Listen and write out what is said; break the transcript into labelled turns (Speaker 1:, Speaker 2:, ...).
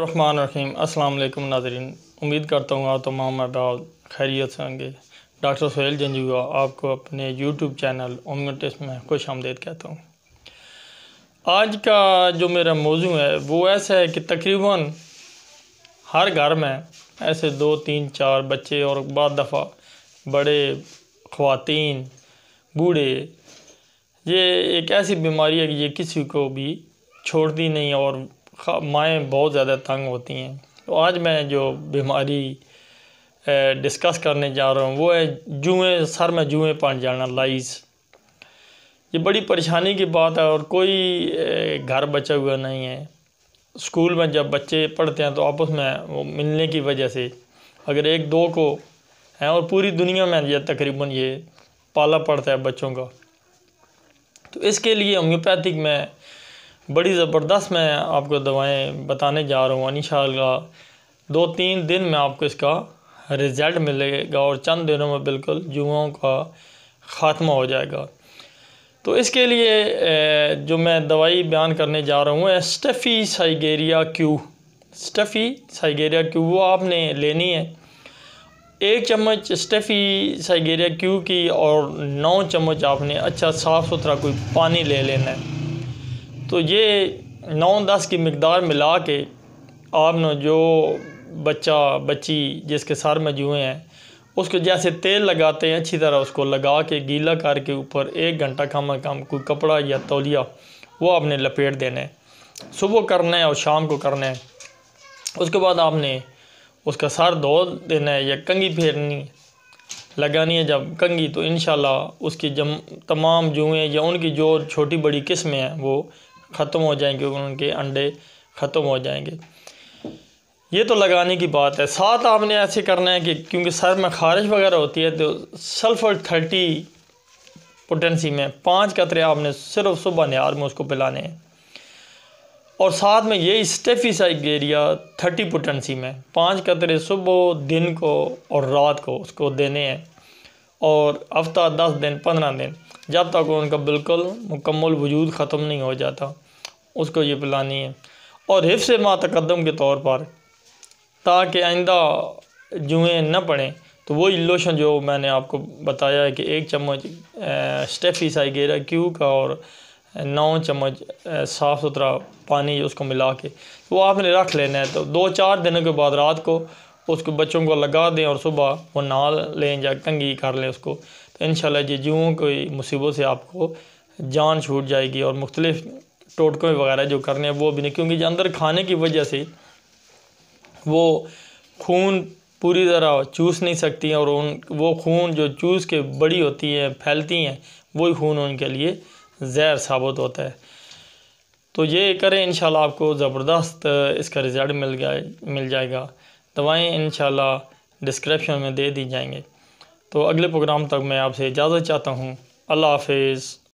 Speaker 1: रहमान रहीम अस्सलाम वालेकुम नाजरीन उम्मीद करता हूँ आप तमाम अहबाब खैरियत से होंगे डॉक्टर सोहेल जंजुआ आपको अपने यूट्यूब चैनल ओमियोटिस में खुश आमदेद कहता हूँ आज का जो मेरा मौजू है वो ऐसा है कि तकरीबन हर घर में ऐसे दो तीन चार बच्चे और बाद दफ़ा बड़े ख़वातीन बूढ़े ये एक ऐसी बीमारी है कि ये किसी को भी छोड़ती नहीं और माएँ बहुत ज़्यादा तंग होती हैं तो आज मैं जो बीमारी डिस्कस करने जा रहा हूँ वो है जुएँ सर में जुएँ पड़ जाना लाइज ये बड़ी परेशानी की बात है और कोई घर बचा हुआ नहीं है स्कूल में जब बच्चे पढ़ते हैं तो आपस में वो मिलने की वजह से अगर एक दो को हैं और पूरी दुनिया में यह तकरीबन ये पाला पड़ता है बच्चों का तो इसके लिए होम्योपैथिक में बड़ी ज़बरदस्त मैं आपको दवाएं बताने जा रहा हूँ इन दो तीन दिन में आपको इसका रिज़ल्ट मिलेगा और चंद दिनों में बिल्कुल जुओं का ख़ात्मा हो जाएगा तो इसके लिए जो मैं दवाई बयान करने जा रहा हूँ staphysagria Q staphysagria Q वो आपने लेनी है एक चम्मच स्टफ़ी साइगेरिया क्यू की और नौ चम्मच आपने अच्छा साफ़ सुथरा कोई पानी ले लेना है तो ये नौ दस की मकदार मिला के आपने जो बच्चा बच्ची जिसके सर में जुए हैं उसको जैसे तेल लगाते हैं अच्छी तरह उसको लगा के गीला करके ऊपर एक घंटा कम अज़ कम कोई कपड़ा या तौलिया वो आपने लपेट देना है सुबह करना है और शाम को करना है उसके बाद आपने उसका सर धो देना है या कंगी फेरनी लगानी है जब कंगी तो इन उसकी जम तमाम जुएँ या उनकी जो छोटी बड़ी किस्में हैं वो ख़त्म हो जाएंगे उनके अंडे ख़त्म हो जाएंगे ये तो लगाने की बात है साथ आपने ऐसे करना है कि क्योंकि सर में खारिश वगैरह होती है तो सल्फ़र थर्टी पोटेंसी में पाँच कतरे आपने सिर्फ सुबह नहार में उसको पिलाने हैं और साथ में ये साइगेरिया थर्टी पोटेंसी में पाँच कतरे सुबह दिन को और रात को उसको देने हैं और हफ्ता दस दिन पंद्रह दिन जब तक उनका बिल्कुल मुकम्मल वजूद ख़त्म नहीं हो जाता उसको ये पिलानी है और हिफ्स मातकदम के तौर पर ताकि आइंदा जुएँ न पड़ें तो वही लोशन जो मैंने आपको बताया है कि एक चम्मच स्टेफी साइगेरा क्यू का और नौ चम्मच साफ़ सुथरा पानी उसको मिला के तो वो आपने रख लेना है तो दो चार दिनों के बाद रात को उसको बच्चों को लगा दें और सुबह वो नाल लें या कंगी कर लें उसको तो इन जी जुओं की मुसीबतों से आपको जान छूट जाएगी और मुख्तलिफ़ टोटकों वगैरह जो करने हैं वो भी नहीं क्योंकि अंदर खाने की वजह से वो खून पूरी तरह चूस नहीं सकती और उन वो खून जो चूस के बड़ी होती है फैलती हैं वही खून उनके लिए जहर साबित होता है तो ये करें इन आपको ज़बरदस्त इसका रिज़ल्ट मिल गया मिल जाएगा दवाएँ इन डिस्क्रिप्शन में दे दी जाएंगे तो अगले प्रोग्राम तक मैं आपसे इजाज़त चाहता हूँ अल्लाह हाफिज़